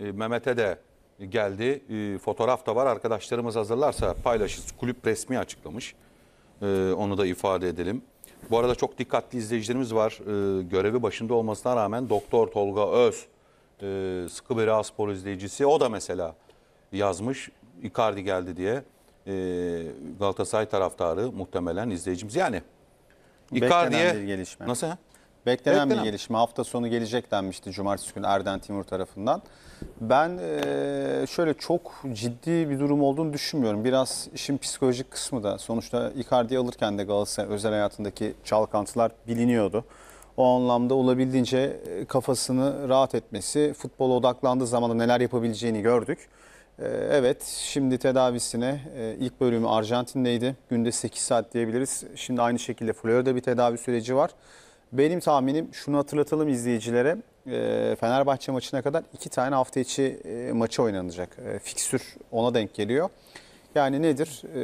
Ee, Mehmet'e de geldi. Ee, fotoğraf da var. Arkadaşlarımız hazırlarsa paylaşırız. Kulüp resmi açıklamış. Ee, onu da ifade edelim. Bu arada çok dikkatli izleyicilerimiz var. Görevi başında olmasına rağmen Doktor Tolga Öz, e, sıkı bir spor izleyicisi. O da mesela yazmış Icardi geldi diye. Galatasaray taraftarı muhtemelen izleyicimiz. Yani Icardi'ye... Nasıl? Beklenen, Beklenen bir gelişme. Hafta sonu gelecek denmişti Cumartesi günü Erden Timur tarafından. Ben e, şöyle çok ciddi bir durum olduğunu düşünmüyorum. Biraz işin psikolojik kısmı da. Sonuçta Icardi alırken de Galatasaray özel hayatındaki çalkantılar biliniyordu. O anlamda olabildiğince e, kafasını rahat etmesi, futbola odaklandığı zaman da neler yapabileceğini gördük. E, evet şimdi tedavisine ilk bölümü Arjantin'deydi. Günde 8 saat diyebiliriz. Şimdi aynı şekilde Florida'da bir tedavi süreci var. Benim tahminim şunu hatırlatalım izleyicilere. Ee, Fenerbahçe maçına kadar iki tane hafta içi e, maçı oynanacak. Ee, Fiksür ona denk geliyor. Yani nedir? Ee,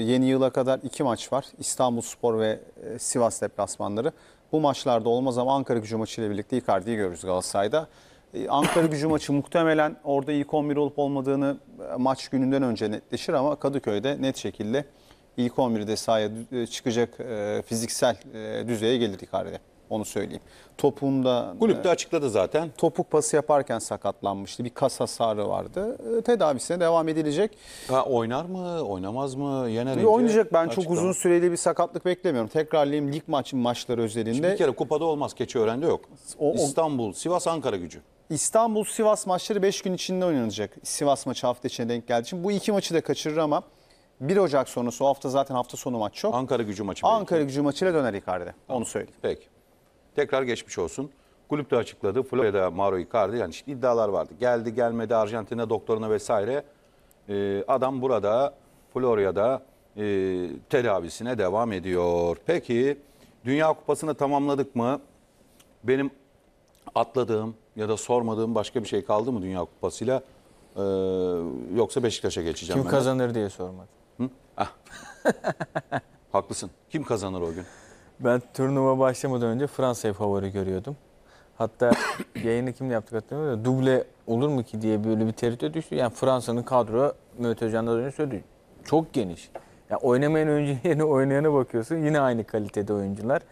yeni yıla kadar iki maç var. İstanbul Spor ve e, Sivas deplasmanları. Bu maçlarda olmaz ama Ankara gücü maçıyla birlikte Icardi'yi görürüz Galatasaray'da. Ankara gücü maçı muhtemelen orada ilk 11 olup olmadığını e, maç gününden önce netleşir ama Kadıköy'de net şekilde ilk 11'de sahaya çıkacak fiziksel düzeye gelir Icardi. Onu söyleyeyim. Topuğunda... Kulüp de e, açıkladı zaten. Topuk pası yaparken sakatlanmıştı. Bir kas hasarı vardı. E, tedavisine devam edilecek. Ha, oynar mı? Oynamaz mı? Yener Oynayacak. Ben açıklama. çok uzun süreli bir sakatlık beklemiyorum. Tekrarlayayım lig maçı maçları özelinde. Şimdi bir kere kupada olmaz. öğrendi yok. O, o... İstanbul, Sivas, Ankara gücü. İstanbul-Sivas maçları 5 gün içinde oynanacak. Sivas maçı hafta içine denk geldiği için. Bu iki maçı da kaçırır ama 1 Ocak sonrası o hafta zaten hafta sonu maç çok. Ankara gücü maçı. Ankara belki. gücü maçıyla döner Icardi. Onu söyleyeyim. Peki. Tekrar geçmiş olsun. Kulüp de açıkladı. Florida Mauro Icardi yani şimdi iddialar vardı. Geldi gelmedi Arjantin'e doktoruna vesaire. Ee, adam burada Florya'da e, tedavisine devam ediyor. Peki Dünya Kupası'nı tamamladık mı? Benim atladığım ya da sormadığım başka bir şey kaldı mı Dünya Kupası'yla? Ee, yoksa Beşiktaş'a geçeceğim. Kim ben kazanır de. diye sormadım. Hı? Ah. Haklısın. Kim kazanır o gün? Ben turnuva başlamadan önce Fransa'yı favori görüyordum. Hatta yayını kimle yaptık hatırlamıyorum da duble olur mu ki diye böyle bir tereddüte düştü. Yani Fransa'nın kadro Mehmet önce söyledi. Çok geniş. Yani oynamayan oyuncu yerine oynayana bakıyorsun. Yine aynı kalitede oyuncular.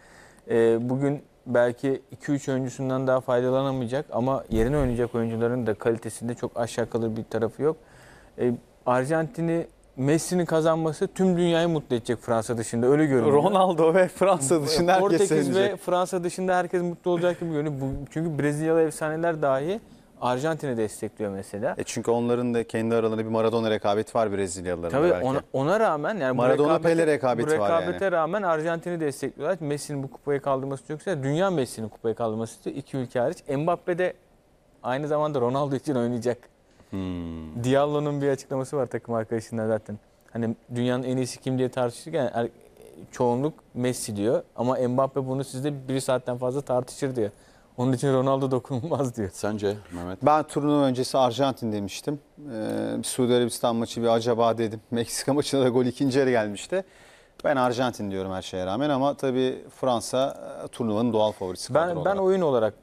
Ee, bugün belki 2-3 oyuncusundan daha faydalanamayacak ama yerine oynayacak oyuncuların da kalitesinde çok aşağı kalır bir tarafı yok. Ee, Arjantin'i Messi'nin kazanması tüm dünyayı mutlu edecek Fransa dışında öyle görünüyor. Ronaldo ve Fransa dışında herkes Portekiz sevinecek. ve Fransa dışında herkes mutlu olacak gibi görünüyor. Çünkü Brezilyalı efsaneler dahi Arjantin'i destekliyor mesela. E çünkü onların da kendi aralarında bir Maradona rekabeti var Brezilyalıların Tabii belki. Ona, ona rağmen yani Maradona rekabete, Pele rekabeti var yani. rekabete rağmen Arjantin'i destekliyorlar. Messi'nin bu kupayı kaldırması çok güzel. Dünya Messi'nin kupayı kaldırması iki ülke hariç. Mbappe de aynı zamanda Ronaldo için oynayacak. Hmm. Diallo'nun bir açıklaması var takım arkadaşında zaten. Hani dünyanın en iyisi kim diye tartışırken er, çoğunluk Messi diyor. Ama Mbappe bunu sizde bir saatten fazla tartışır diyor. Onun için Ronaldo dokunulmaz diyor. Sence Mehmet? Ben turnuva öncesi Arjantin demiştim. Ee, Suudi Arabistan maçı bir acaba dedim. Meksika maçına da gol ikinci yarı gelmişti. Ben Arjantin diyorum her şeye rağmen ama tabii Fransa e, turnuvanın doğal favorisi. Ben, ben olarak. oyun olarak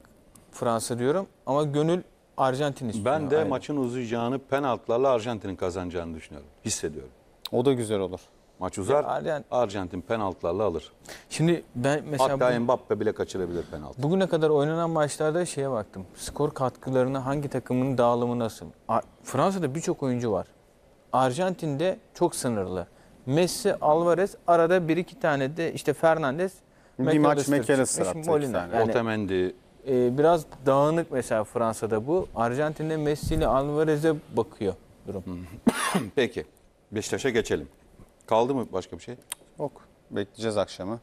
Fransa diyorum ama gönül Arjantin istiyor. Ben de Aynen. maçın uzayacağını penaltılarla Arjantin'in kazanacağını düşünüyorum. Hissediyorum. O da güzel olur. Maç uzar. Arjantin, Arjantin penaltılarla alır. Şimdi ben mesela Hatta bu, Mbappe bile kaçırabilir penaltı. Bugüne kadar oynanan maçlarda şeye baktım. Skor katkılarına hangi takımın dağılımı nasıl? Fransa'da birçok oyuncu var. Arjantin'de çok sınırlı. Messi, Alvarez arada bir iki tane de işte Fernandez, bir maç Mekele sıra. Yani, Otamendi, e, biraz dağınık mesela Fransa'da bu. Arjantin'de Messi ile Alvarez'e bakıyor durum. Peki. Beşiktaş'a geçelim. Kaldı mı başka bir şey? Yok. Bekleyeceğiz akşamı.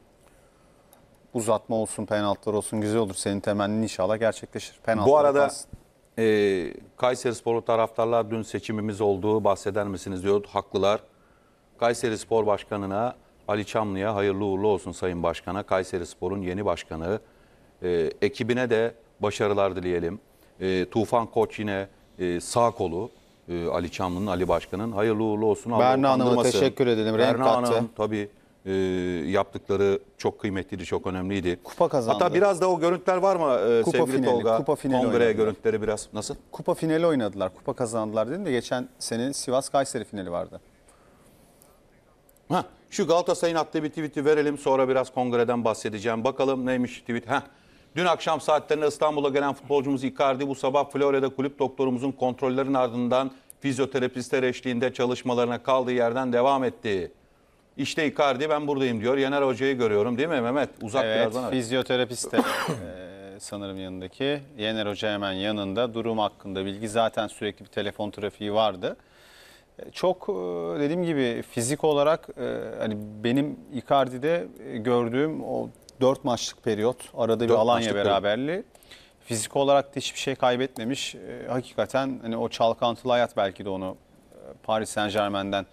Uzatma olsun, penaltılar olsun güzel olur. Senin temennin inşallah gerçekleşir. Penaltılar Bu arada kalsın. e, Kayseri Sporlu taraftarlar dün seçimimiz olduğu bahseder misiniz diyor. Haklılar. Kayseri Spor Başkanı'na Ali Çamlı'ya hayırlı uğurlu olsun Sayın Başkan'a. Kayseri Spor'un yeni başkanı e, ekibine de başarılar dileyelim. E, Tufan Koç yine e, sağ kolu e, Ali Çamlı'nın, Ali Başkan'ın. Hayırlı uğurlu olsun. Berna Hanım'a teşekkür edelim. Renk Berna kattı. Hanım tabii e, yaptıkları çok kıymetliydi, çok önemliydi. Kupa kazandı. Hatta biraz da o görüntüler var mı e, kupa sevgili finali, Tolga? Kupa finali Kongre oynadılar. görüntüleri biraz nasıl? Kupa finali oynadılar, kupa kazandılar dedim de geçen senin Sivas-Kayseri finali vardı. Ha, şu Galatasaray'ın attığı bir tweet'i verelim sonra biraz kongreden bahsedeceğim. Bakalım neymiş tweet? Heh. Dün akşam saatlerinde İstanbul'a gelen futbolcumuz Icardi bu sabah Florya'da kulüp doktorumuzun kontrollerin ardından fizyoterapistler eşliğinde çalışmalarına kaldığı yerden devam etti. İşte Icardi ben buradayım diyor. Yener Hoca'yı görüyorum değil mi Mehmet? Uzak evet, birazdan. Evet fizyoterapist de e, sanırım yanındaki. Yener Hoca hemen yanında. Durum hakkında bilgi zaten sürekli bir telefon trafiği vardı. E, çok e, dediğim gibi fizik olarak hani benim Icardi'de gördüğüm o 4 maçlık periyot. Arada bir Alanya beraberliği. Fizik olarak da hiçbir şey kaybetmemiş. E, hakikaten hani o çalkantılı hayat belki de onu e, Paris Saint Germain'den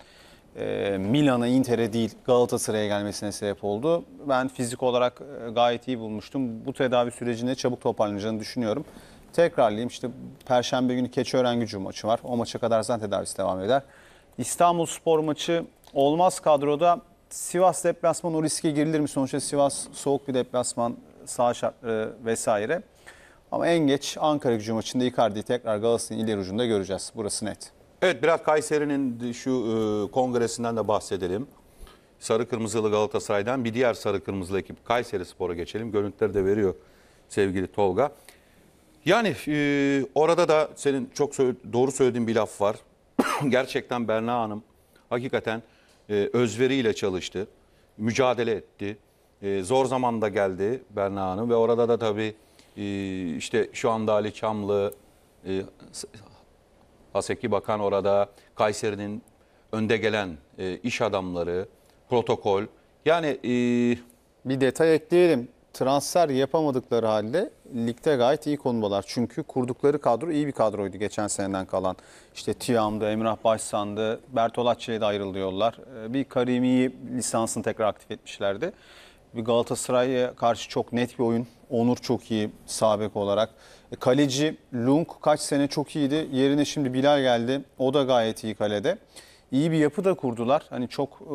e, Milan'a, Inter'e değil Galatasaray'a gelmesine sebep oldu. Ben fizik olarak e, gayet iyi bulmuştum. Bu tedavi sürecinde çabuk toparlanacağını düşünüyorum. Tekrarlayayım işte Perşembe günü Keçiören gücü maçı var. O maça kadar zaten tedavisi devam eder. İstanbul Spor maçı olmaz kadroda Sivas deplasman o riske girilir mi? Sonuçta Sivas soğuk bir deplasman, sağ şartları e, vesaire. Ama en geç Ankara gücü maçında Icardi'yi tekrar Galatasaray'ın ileri ucunda göreceğiz. Burası net. Evet biraz Kayseri'nin şu e, kongresinden de bahsedelim. Sarı Kırmızılı Galatasaray'dan bir diğer Sarı Kırmızılı ekip Kayseri Spor'a geçelim. Görüntüleri de veriyor sevgili Tolga. Yani e, orada da senin çok doğru söylediğin bir laf var. Gerçekten Berna Hanım hakikaten e, özveriyle çalıştı, mücadele etti. E, zor zamanda geldi Berna Hanım ve orada da tabii e, işte şu anda Ali Çamlı, e, Haseki Bakan orada, Kayseri'nin önde gelen e, iş adamları, protokol. Yani bir detay ekleyelim transfer yapamadıkları halde ligde gayet iyi konumdalar. Çünkü kurdukları kadro iyi bir kadroydu geçen seneden kalan. İşte Tiam'dı, Emrah Başsan'dı, Bertolacci'ye de yollar, ee, Bir Karimi'yi lisansını tekrar aktif etmişlerdi. Bir Galatasaray'a karşı çok net bir oyun. Onur çok iyi sabek olarak. E, kaleci Lung kaç sene çok iyiydi. Yerine şimdi Bilal geldi. O da gayet iyi kalede iyi bir yapı da kurdular. Hani çok e,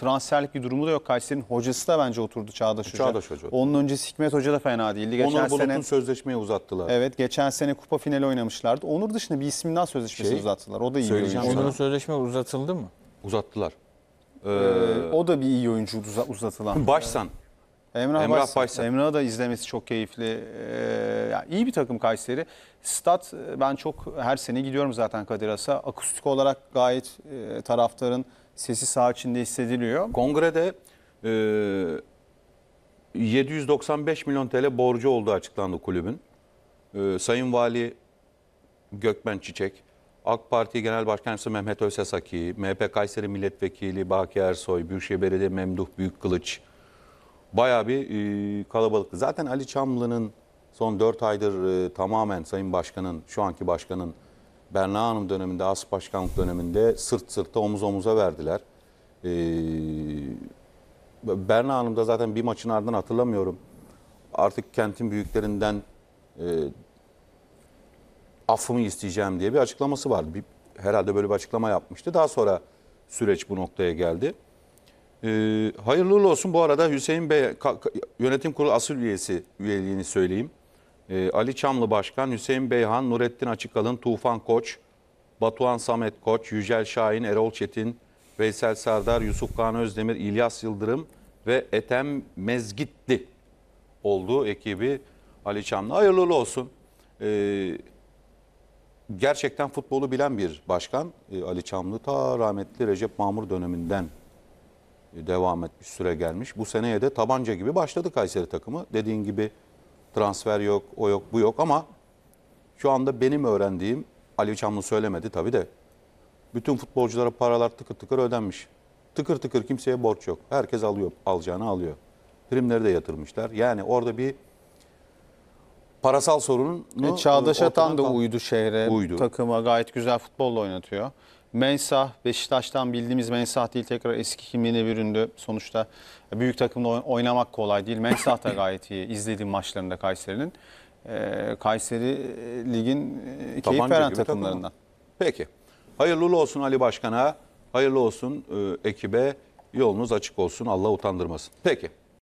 transferlik bir durumu da yok. Kayseri'nin hocası da bence oturdu Çağdaş Hoca. Çağdaş Hoca. Onun öncesi Hikmet Hoca da fena değildi. Geçen Onur Bulut'un sene, sözleşmeyi uzattılar. Evet geçen sene kupa finali oynamışlardı. Onur dışında bir ismin daha sözleşmesi şey, uzattılar. O da iyi bir oyuncu. Onur'un sözleşme uzatıldı mı? Uzattılar. Ee, ee, o da bir iyi oyuncu uzatılan. Başsan. Emrah, Emrah Baysal. Baysal. da izlemesi çok keyifli. Ee, yani iyi bir takım Kayseri. Stat e, ben çok her sene gidiyorum zaten Kadir Has'a. Akustik olarak gayet e, taraftarın sesi sağ içinde hissediliyor. Kongrede e, 795 milyon TL borcu olduğu açıklandı kulübün. E, Sayın Vali Gökmen Çiçek, AK Parti Genel Başkanı Mehmet Özesaki, MHP Kayseri Milletvekili Baki Ersoy, Büyükşehir Belediye Memduh Büyükkılıç, Kılıç Bayağı bir e, kalabalıktı. Zaten Ali Çamlı'nın son 4 aydır e, tamamen Sayın Başkan'ın, şu anki Başkan'ın Berna Hanım döneminde, As Başkanlık döneminde sırt sırta omuz omuza verdiler. E, Berna Hanım da zaten bir maçın ardından hatırlamıyorum. Artık kentin büyüklerinden e, affımı isteyeceğim diye bir açıklaması vardı. Bir, herhalde böyle bir açıklama yapmıştı. Daha sonra süreç bu noktaya geldi. Ee, hayırlı olsun. Bu arada Hüseyin Bey yönetim kurulu asıl üyesi üyeliğini söyleyeyim. Ee, Ali Çamlı Başkan, Hüseyin Beyhan, Nurettin Açıkalın, Tufan Koç, Batuhan Samet Koç, Yücel Şahin, Erol Çetin, Veysel Sardar, Yusuf Kağan Özdemir, İlyas Yıldırım ve Etem Mezgitli olduğu ekibi Ali Çamlı. Hayırlı olsun. Ee, gerçekten futbolu bilen bir başkan ee, Ali Çamlı ta rahmetli Recep Mamur döneminden devam etmiş, süre gelmiş. Bu seneye de tabanca gibi başladı Kayseri takımı. Dediğin gibi transfer yok, o yok, bu yok ama şu anda benim öğrendiğim, Ali Çamlı söylemedi tabii de, bütün futbolculara paralar tıkır tıkır ödenmiş. Tıkır tıkır kimseye borç yok. Herkes alıyor, alacağını alıyor. Primleri de yatırmışlar. Yani orada bir parasal sorunun... E, Çağdaş Atan da uydu şehre, uydu. takıma gayet güzel futbolla oynatıyor. Mensah, Beşiktaş'tan bildiğimiz Mensah değil tekrar eski kimliğine büründü. Sonuçta büyük takımda oynamak kolay değil. Mensah da gayet iyi. İzlediğim maçlarında Kayseri'nin. Ee, Kayseri e, ligin e, keyif Tabanca veren takımlarından. Takımı. Peki. Hayırlı olsun Ali Başkan'a. Hayırlı olsun e, ekibe. Yolunuz açık olsun. Allah utandırmasın. Peki.